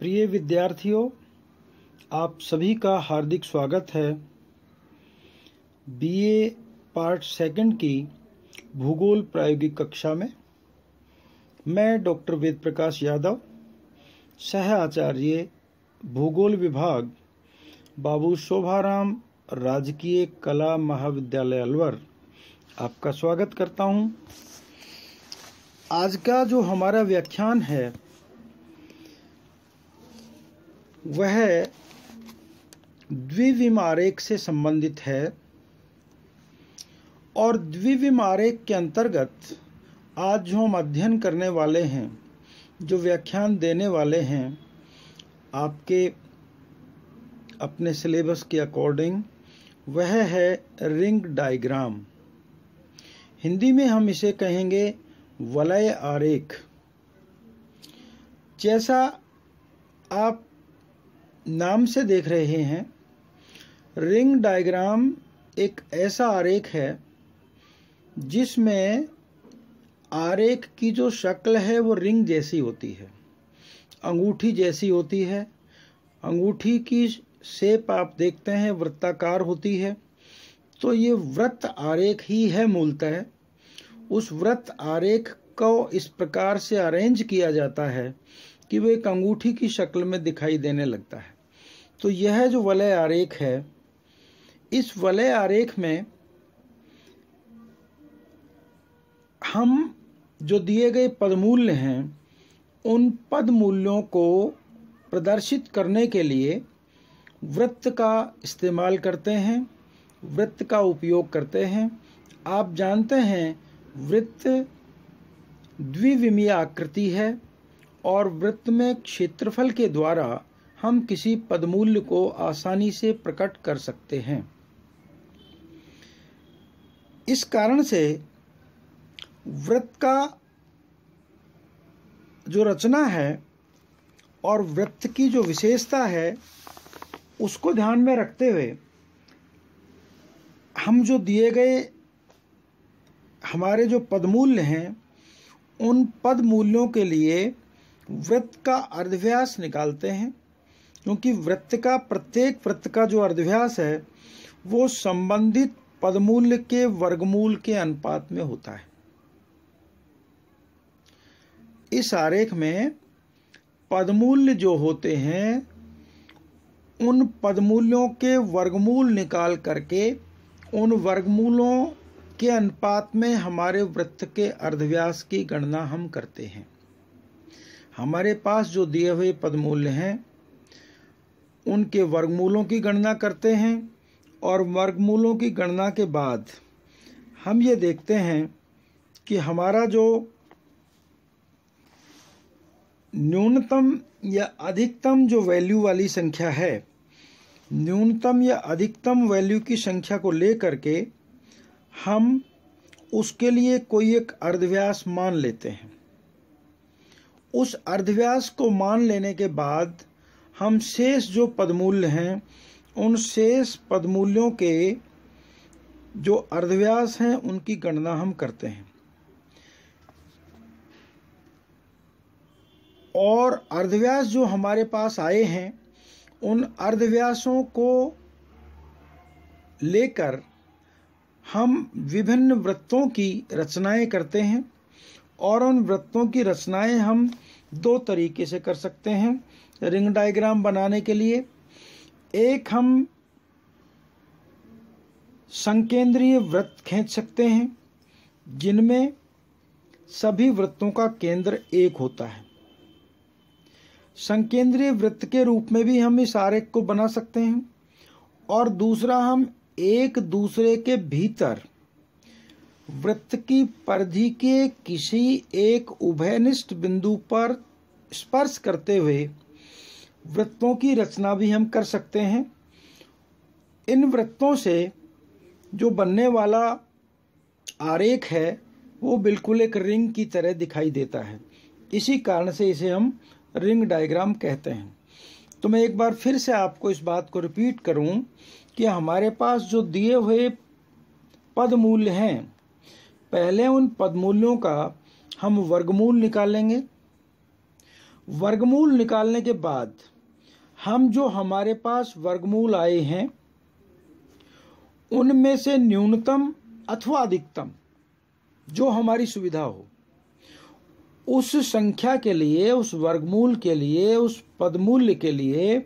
प्रिय विद्यार्थियों आप सभी का हार्दिक स्वागत है बीए पार्ट सेकंड की भूगोल प्रायोगिक कक्षा में मैं डॉक्टर वेद प्रकाश यादव सह आचार्य भूगोल विभाग बाबू शोभाराम राजकीय कला महाविद्यालय अलवर आपका स्वागत करता हूं आज का जो हमारा व्याख्यान है वह द्विविम आरेख से संबंधित है और द्विविम आरेख के अंतर्गत आज जो हम अध्ययन करने वाले हैं जो व्याख्यान देने वाले हैं आपके अपने सिलेबस के अकॉर्डिंग वह है रिंग डायग्राम हिंदी में हम इसे कहेंगे वलय आरेख जैसा आप नाम से देख रहे हैं रिंग डायग्राम एक ऐसा आरेख है जिसमें आरेख की जो शक्ल है वो रिंग जैसी होती है अंगूठी जैसी होती है अंगूठी की शेप आप देखते हैं वृत्ताकार होती है तो ये व्रत आरेख ही है मूलतः उस व्रत आरेख को इस प्रकार से अरेंज किया जाता है कि वो एक अंगूठी की शक्ल में दिखाई देने लगता है तो यह जो वलय आरेख है इस वलय आरेख में हम जो दिए गए पदमूल्य हैं उन पदमूल्यों को प्रदर्शित करने के लिए वृत्त का इस्तेमाल करते हैं वृत्त का उपयोग करते हैं आप जानते हैं वृत्त द्विविमीय आकृति है और वृत्त में क्षेत्रफल के द्वारा हम किसी पदमूल्य को आसानी से प्रकट कर सकते हैं इस कारण से व्रत का जो रचना है और व्रत की जो विशेषता है उसको ध्यान में रखते हुए हम जो दिए गए हमारे जो पदमूल्य हैं उन पदमूल्यों के लिए व्रत का अर्धव्यास निकालते हैं क्योंकि वृत्त का प्रत्येक वृत्त का जो अर्धव्यास है वो संबंधित पदमूल्य के वर्गमूल के अनुपात में होता है इस आरेख में पदमूल्य जो होते हैं उन पदमूल्यों के वर्गमूल निकाल करके उन वर्गमूलों के अनुपात में हमारे वृत्त के अर्धव्यास की गणना हम करते हैं हमारे पास जो दिए हुए पदमूल्य हैं उनके वर्गमूलों की गणना करते हैं और वर्गमूलों की गणना के बाद हम ये देखते हैं कि हमारा जो न्यूनतम या अधिकतम जो वैल्यू वाली संख्या है न्यूनतम या अधिकतम वैल्यू की संख्या को ले करके हम उसके लिए कोई एक अर्धव्यास मान लेते हैं उस अर्धव्यास को मान लेने के बाद हम शेष जो पदमूल्य हैं उन शेष पदमूल्यों के जो अर्धव्यास हैं उनकी गणना हम करते हैं और अर्धव्यास जो हमारे पास आए हैं उन अर्धव्यासों को लेकर हम विभिन्न वृत्तों की रचनाएं करते हैं और उन वृत्तों की रचनाएं हम दो तरीके से कर सकते हैं रिंग डायग्राम बनाने के लिए एक हम संकेंद्रीय वृत्त खींच सकते हैं जिनमें सभी वृत्तों का केंद्र एक होता है संकेंद्रीय वृत्त के रूप में भी हम इस आरेख को बना सकते हैं और दूसरा हम एक दूसरे के भीतर वृत्त की परिधि के किसी एक उभयनिष्ठ बिंदु पर स्पर्श करते हुए वृत्तों की रचना भी हम कर सकते हैं इन वृत्तों से जो बनने वाला आरेख है वो बिल्कुल एक रिंग की तरह दिखाई देता है इसी कारण से इसे हम रिंग डायग्राम कहते हैं तो मैं एक बार फिर से आपको इस बात को रिपीट करूं कि हमारे पास जो दिए हुए पदमूल्य हैं पहले उन पदमूल्यों का हम वर्गमूल निकालेंगे वर्गमूल निकालने के बाद हम जो हमारे पास वर्गमूल आए हैं उनमें से न्यूनतम अथवा अधिकतम जो हमारी सुविधा हो उस संख्या के लिए उस वर्गमूल के लिए उस पदमूल्य के लिए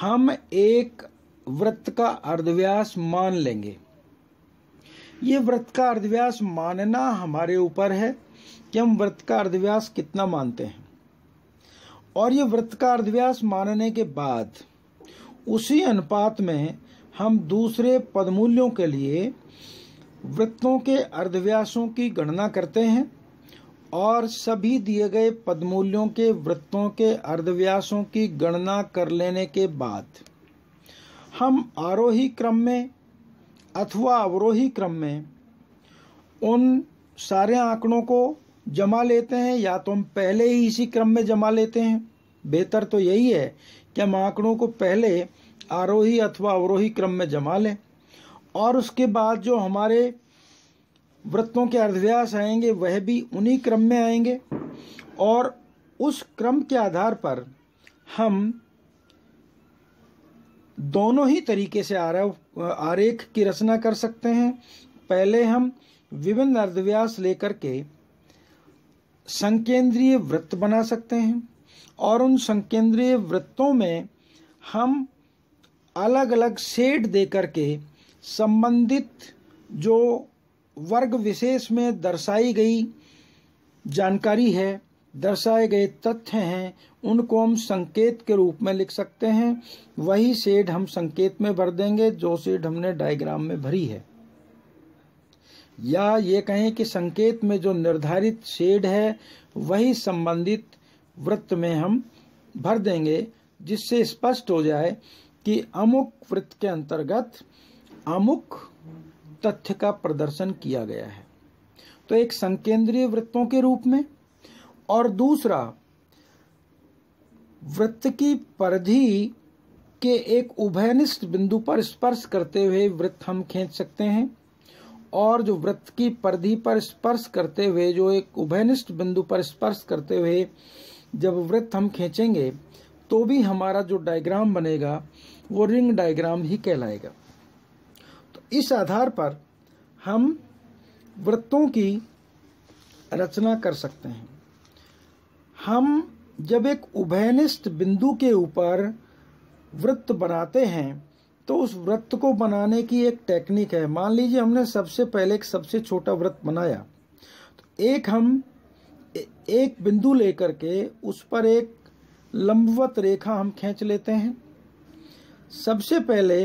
हम एक वृत्त का अर्धव्यास मान लेंगे ये व्रत का अर्धव्यास मानना हमारे ऊपर है कि हम व्रत का अर्धव्यास कितना मानते हैं और ये वृत्त का अर्धव्यास मानने के बाद उसी अनुपात में हम दूसरे पदमूल्यों के लिए वृत्तों के अर्धव्यासों की गणना करते हैं और सभी दिए गए पदमूल्यों के वृत्तों के अर्धव्यासों की गणना कर लेने के बाद हम आरोही क्रम में अथवा अवरोही क्रम में उन सारे आंकड़ों को जमा लेते हैं या तो हम पहले ही इसी क्रम में जमा लेते हैं बेहतर तो यही है कि हम आंकड़ों को पहले आरोही अथवा अवरोही क्रम में जमा लें और उसके बाद जो हमारे वृत्तों के अर्धव्यास आएंगे वह भी उन्हीं क्रम में आएंगे और उस क्रम के आधार पर हम दोनों ही तरीके से आरव आरेख की रचना कर सकते हैं पहले हम विभिन्न अर्धव्यास लेकर के संकेंद्रीय वृत्त बना सकते हैं और उन संकेंद्रीय वृत्तों में हम अलग अलग सेट दे करके संबंधित जो वर्ग विशेष में दर्शाई गई जानकारी है दर्शाए गए तथ्य हैं उनको हम संकेत के रूप में लिख सकते हैं वही सेड हम संकेत में भर देंगे जो सेड हमने डायग्राम में भरी है या ये कहें कि संकेत में जो निर्धारित शेड है वही संबंधित वृत्त में हम भर देंगे जिससे स्पष्ट हो जाए कि अमुक वृत्त के अंतर्गत अमुक तथ्य का प्रदर्शन किया गया है तो एक संकेंद्रीय वृत्तों के रूप में और दूसरा वृत्त की परिधि के एक उभयनिष्ठ बिंदु पर स्पर्श करते हुए वृत्त हम खींच सकते हैं और जो व्रत की परिधि पर स्पर्श करते हुए जो एक उभयनिष्ठ बिंदु पर स्पर्श करते हुए जब व्रत हम खींचेंगे तो भी हमारा जो डायग्राम बनेगा वो रिंग डायग्राम ही कहलाएगा तो इस आधार पर हम व्रतों की रचना कर सकते हैं हम जब एक उभयनिष्ठ बिंदु के ऊपर वृत्त बनाते हैं तो उस व्रत को बनाने की एक टेक्निक है मान लीजिए हमने सबसे पहले एक सबसे छोटा व्रत बनाया तो एक हम एक बिंदु लेकर के उस पर एक लंबवत रेखा हम खींच लेते हैं सबसे पहले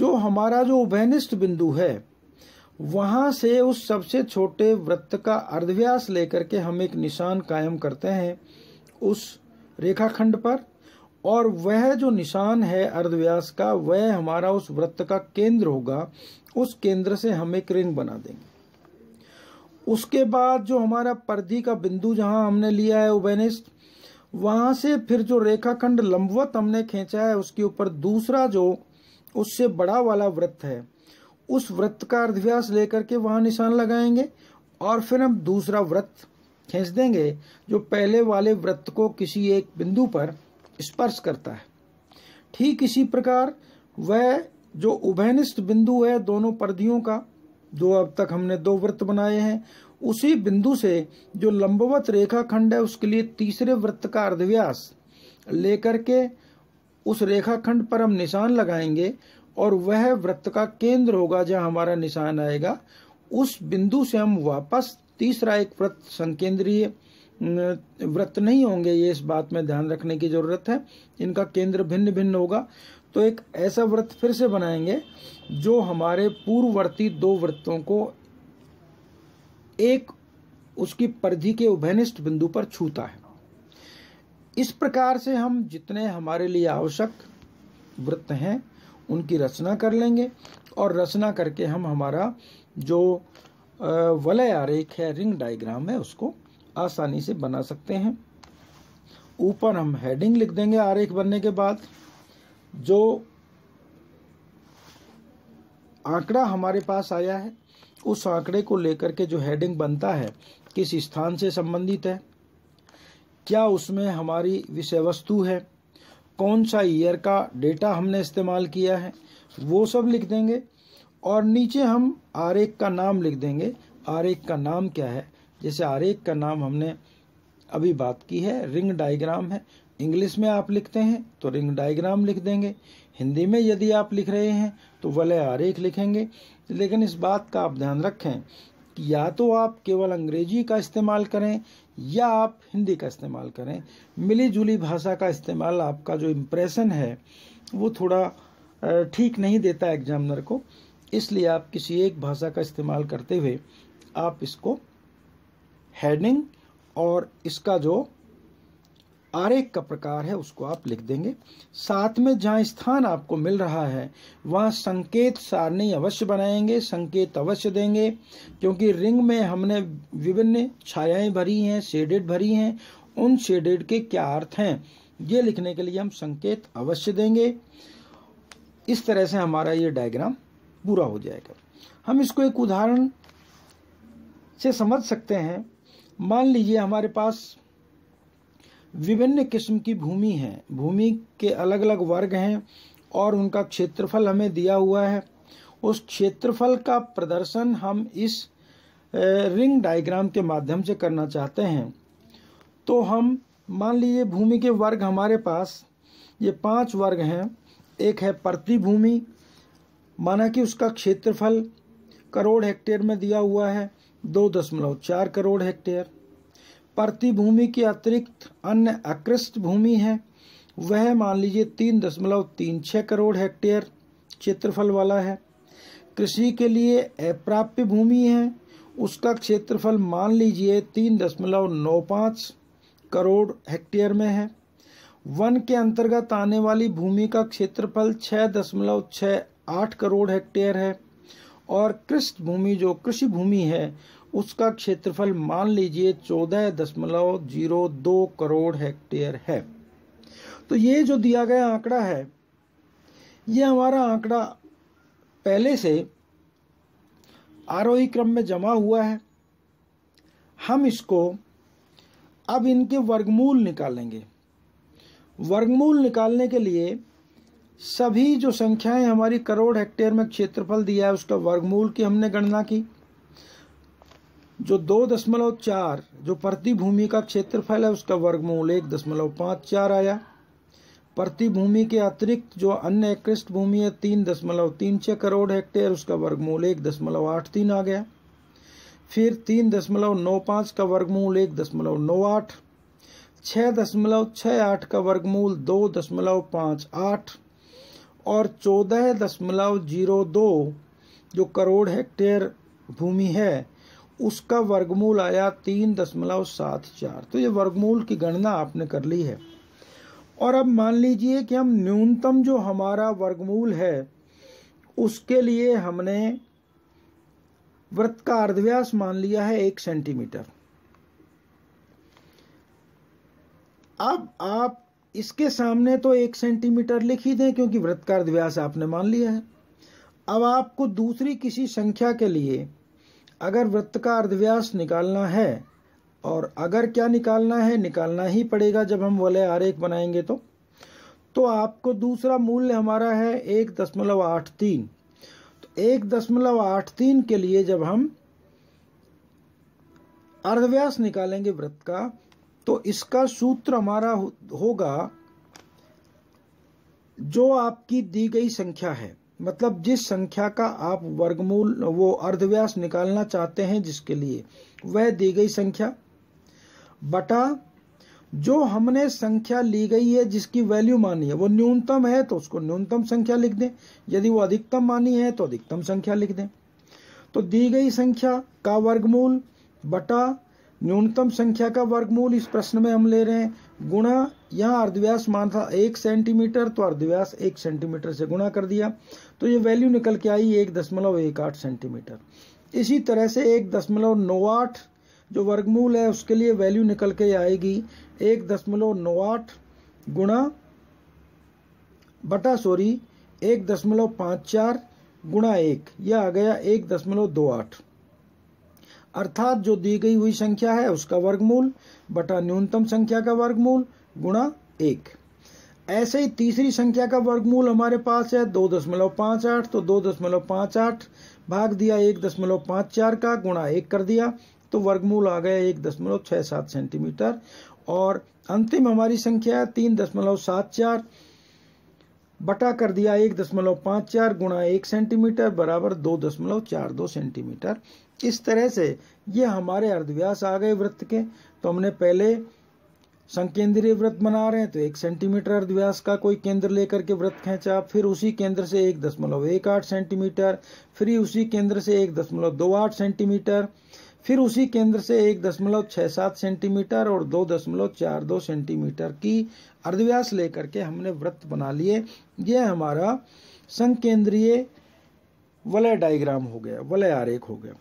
जो हमारा जो उभयनिष्ठ बिंदु है वहाँ से उस सबसे छोटे वृत्त का अर्धव्यास लेकर के हम एक निशान कायम करते हैं उस रेखाखंड पर और वह जो निशान है अर्धव्यास का वह हमारा उस वृत्त का केंद्र होगा उस केंद्र से हम एक रिंग बना देंगे उसके बाद जो हमारा परधि का बिंदु जहां हमने लिया है उबेनिस्ट वहां से फिर जो रेखाखंड लंबवत हमने खींचा है उसके ऊपर दूसरा जो उससे बड़ा वाला वृत्त है उस वृत्त का अर्धव्यास लेकर के वहां निशान लगाएंगे और फिर हम दूसरा व्रत खींच देंगे जो पहले वाले व्रत को किसी एक बिंदु पर स्पर्श करता है ठीक इसी प्रकार वह जो उभयनिष्ठ बिंदु है दोनों परियों का जो अब तक हमने दो वृत्त बनाए हैं उसी बिंदु से जो लंबवत रेखा खंड है उसके लिए तीसरे वृत्त का अर्धव्यास लेकर के उस रेखा खंड पर हम निशान लगाएंगे और वह वृत्त का केंद्र होगा जहां हमारा निशान आएगा उस बिंदु से हम वापस तीसरा एक वृत्त संकेंद्रीय व्रत नहीं होंगे ये इस बात में ध्यान रखने की जरूरत है इनका केंद्र भिन्न भिन्न होगा तो एक ऐसा व्रत फिर से बनाएंगे जो हमारे पूर्ववर्ती दो व्रतों को एक उसकी परिधि के उभयनिष्ठ बिंदु पर छूता है इस प्रकार से हम जितने हमारे लिए आवश्यक व्रत हैं उनकी रचना कर लेंगे और रचना करके हम हमारा जो वलय आरेख है रिंग डायग्राम है उसको आसानी से बना सकते हैं ऊपर हम हेडिंग लिख देंगे आरेख बनने के बाद जो आंकड़ा हमारे पास आया है उस आंकड़े को लेकर के जो हेडिंग बनता है किस स्थान से संबंधित है क्या उसमें हमारी विषय वस्तु है कौन सा ईयर का डेटा हमने इस्तेमाल किया है वो सब लिख देंगे और नीचे हम आरेख का नाम लिख देंगे आरेख का नाम क्या है जैसे आरेख का नाम हमने अभी बात की है रिंग डायग्राम है इंग्लिश में आप लिखते हैं तो रिंग डायग्राम लिख देंगे हिंदी में यदि आप लिख रहे हैं तो वलय आरेख लिखेंगे लेकिन इस बात का आप ध्यान रखें कि या तो आप केवल अंग्रेजी का इस्तेमाल करें या आप हिंदी का इस्तेमाल करें मिली जुली भाषा का इस्तेमाल आपका जो इम्प्रेशन है वो थोड़ा ठीक नहीं देता एग्जामिनर को इसलिए आप किसी एक भाषा का इस्तेमाल करते हुए आप इसको हेडिंग और इसका जो आरेख का प्रकार है उसको आप लिख देंगे साथ में जहाँ स्थान आपको मिल रहा है वहाँ संकेत सारणी अवश्य बनाएंगे संकेत अवश्य देंगे क्योंकि रिंग में हमने विभिन्न छायाएं भरी हैं शेडेड भरी हैं उन शेडेड के क्या अर्थ हैं ये लिखने के लिए हम संकेत अवश्य देंगे इस तरह से हमारा ये डायग्राम पूरा हो जाएगा हम इसको एक उदाहरण से समझ सकते हैं मान लीजिए हमारे पास विभिन्न किस्म की भूमि है भूमि के अलग अलग वर्ग हैं और उनका क्षेत्रफल हमें दिया हुआ है उस क्षेत्रफल का प्रदर्शन हम इस रिंग डायग्राम के माध्यम से करना चाहते हैं तो हम मान लीजिए भूमि के वर्ग हमारे पास ये पांच वर्ग हैं एक है प्रतिभूमि माना कि उसका क्षेत्रफल करोड़ हेक्टेयर में दिया हुआ है दो दशमलव चार करोड़ हेक्टेयर प्रति भूमि के अतिरिक्त अन्य आकृष्ट भूमि है वह मान लीजिए तीन दशमलव तीन छः करोड़ हेक्टेयर क्षेत्रफल वाला है कृषि के लिए अप्राप्य भूमि है उसका क्षेत्रफल मान लीजिए तीन दशमलव नौ पाँच करोड़ हेक्टेयर में है वन के अंतर्गत आने वाली भूमि का क्षेत्रफल छः दशमलव छः आठ करोड़ हेक्टेयर है और कृष्ण भूमि जो कृषि भूमि है उसका क्षेत्रफल मान लीजिए चौदह दशमलव जीरो दो करोड़ हेक्टेयर है तो ये जो दिया गया आंकड़ा है ये हमारा आंकड़ा पहले से आरोही क्रम में जमा हुआ है हम इसको अब इनके वर्गमूल निकालेंगे वर्गमूल निकालने के लिए सभी जो संख्याएं हमारी करोड़ हेक्टेयर में क्षेत्रफल दिया है उसका वर्गमूल की हमने गणना की जो दो दशमलव चार जो प्रति भूमि का क्षेत्रफल है उसका वर्गमूल एक दशमलव पाँच चार आया प्रति भूमि के अतिरिक्त जो अन्य कृष्ट भूमि है तीन दशमलव तीन छः करोड़ हेक्टेयर उसका वर्गमूल एक दशमलव आठ तीन आ गया फिर तीन दशमलव नौ पाँच का वर्गमूल एक दशमलव नौ आठ छः दशमलव छः आठ का वर्गमूल दो दशमलव पाँच आठ और चौदह दशमलव जीरो दो जो करोड़ हेक्टेयर भूमि है उसका वर्गमूल आया तीन दशमलव सात चार तो ये वर्गमूल की गणना आपने कर ली है और अब मान लीजिए कि हम न्यूनतम जो हमारा वर्गमूल है उसके लिए हमने वृत्त का अर्धव्यास मान लिया है एक सेंटीमीटर अब आप इसके सामने तो एक सेंटीमीटर लिख ही दें क्योंकि वृत्तकार व्यास आपने मान लिया है अब आपको दूसरी किसी संख्या के लिए अगर वृत्त का अर्धव्यास निकालना है और अगर क्या निकालना है निकालना ही पड़ेगा जब हम वलय आरेख बनाएंगे तो तो आपको दूसरा मूल्य हमारा है एक दशमलव आठ तीन तो एक दशमलव आठ तीन के लिए जब हम अर्धव्यास निकालेंगे वृत्त का तो इसका सूत्र हमारा होगा जो आपकी दी गई संख्या है मतलब जिस संख्या का आप वर्गमूल वो अर्धव्यास निकालना चाहते हैं जिसके लिए वह दी गई संख्या बटा जो हमने संख्या ली गई है जिसकी वैल्यू मानी है वो न्यूनतम है तो उसको न्यूनतम संख्या लिख दें यदि वो अधिकतम मानी है तो अधिकतम संख्या लिख दें तो दी गई संख्या का वर्गमूल बटा न्यूनतम संख्या का वर्गमूल इस प्रश्न में हम ले रहे हैं गुणा यहाँ अर्धव्यास मान था एक सेंटीमीटर तो अर्धव्यास एक सेंटीमीटर से गुणा कर दिया तो ये वैल्यू निकल के आई एक दशमलव एक आठ सेंटीमीटर इसी तरह से एक दशमलव नौ आठ जो वर्गमूल है उसके लिए वैल्यू निकल के आएगी एक दशमलव नौ आठ गुणा बटा सॉरी एक दशमलव पाँच चार गुणा एक यह आ गया एक दशमलव दो आठ अर्थात जो दी गई हुई संख्या है उसका वर्गमूल बटा न्यूनतम संख्या का वर्गमूल गुणा एक ऐसे ही तीसरी संख्या का वर्गमूल हमारे पास है दो दशमलव पाँच आठ तो दो दशमलव पाँच आठ भाग दिया एक दशमलव पाँच चार का गुणा एक कर दिया तो वर्गमूल आ गया एक दशमलव छः सात सेंटीमीटर और अंतिम हमारी संख्या है तीन दशमलव सात चार बटा कर दिया एक दशमलव पाँच चार गुणा एक सेंटीमीटर बराबर दो दशमलव चार दो सेंटीमीटर इस तरह से ये हमारे अर्धव्यास आ गए वृत्त के तो हमने पहले संकेंद्रीय वृत्त बना रहे हैं तो एक सेंटीमीटर अर्धव्यास का कोई केंद्र लेकर के वृत्त खींचा फिर उसी केंद्र से एक दशमलव एक आठ सेंटीमीटर फिर उसी केंद्र से एक दशमलव दो आठ सेंटीमीटर फिर उसी केंद्र से एक दशमलव छः सात सेंटीमीटर और दो दशमलव चार दो सेंटीमीटर की अर्धव्यास लेकर के हमने वृत्त बना लिए यह हमारा संकेंद्रीय वलय डायग्राम हो गया वलय आरेख हो गया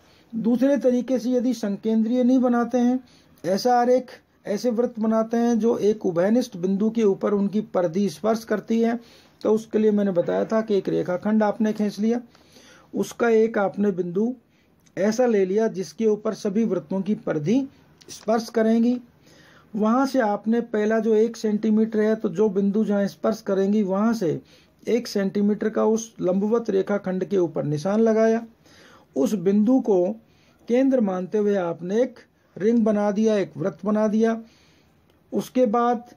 दूसरे तरीके से यदि संकेंद्रीय नहीं बनाते हैं ऐसा आरेख ऐसे वृत्त बनाते हैं जो एक उभयनिष्ठ बिंदु के ऊपर उनकी परधि स्पर्श करती है तो उसके लिए मैंने बताया था कि एक रेखाखंड आपने खींच लिया उसका एक आपने बिंदु ऐसा ले लिया जिसके ऊपर सभी वृत्तों की परिधि स्पर्श करेंगी वहां से आपने पहला जो एक सेंटीमीटर है तो जो बिंदु जहां स्पर्श करेंगी वहां से एक सेंटीमीटर का उस लंबवत रेखा खंड के ऊपर निशान लगाया उस बिंदु को केंद्र मानते हुए आपने एक रिंग बना दिया एक वृत्त बना दिया उसके बाद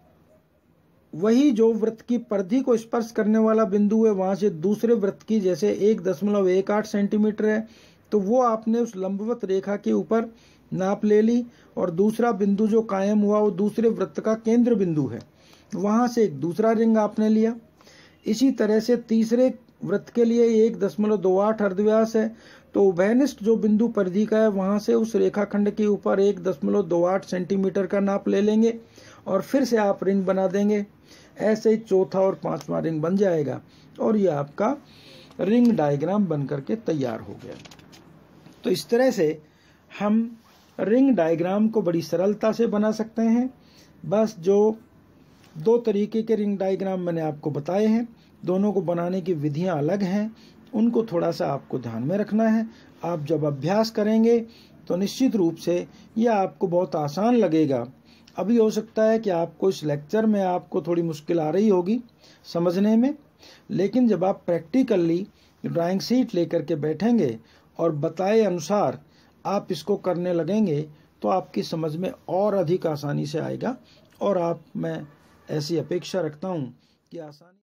वही जो वृत्त की परिधि को स्पर्श करने वाला बिंदु है वहां से दूसरे वृत्त की जैसे एक दशमलव एक आठ सेंटीमीटर है तो वो आपने उस लंबवत रेखा के ऊपर नाप ले ली और दूसरा बिंदु जो कायम हुआ वो दूसरे वृत्त का केंद्र बिंदु है वहाँ से एक दूसरा रिंग आपने लिया इसी तरह से तीसरे वृत्त के लिए एक दशमलव दो आठ अर्धव्यास है तो उभयनिष्ठ जो बिंदु परिधि का है वहाँ से उस रेखाखंड के ऊपर एक दशमलव दो आठ सेंटीमीटर का नाप ले लेंगे और फिर से आप रिंग बना देंगे ऐसे ही चौथा और पांचवा रिंग बन जाएगा और ये आपका रिंग डायग्राम बन करके तैयार हो गया तो इस तरह से हम रिंग डायग्राम को बड़ी सरलता से बना सकते हैं बस जो दो तरीके के रिंग डायग्राम मैंने आपको बताए हैं दोनों को बनाने की विधियां अलग हैं उनको थोड़ा सा आपको ध्यान में रखना है आप जब अभ्यास करेंगे तो निश्चित रूप से यह आपको बहुत आसान लगेगा अभी हो सकता है कि आपको इस लेक्चर में आपको थोड़ी मुश्किल आ रही होगी समझने में लेकिन जब आप प्रैक्टिकली ड्राइंग सीट लेकर के बैठेंगे और बताए अनुसार आप इसको करने लगेंगे तो आपकी समझ में और अधिक आसानी से आएगा और आप मैं ऐसी अपेक्षा रखता हूँ कि आसानी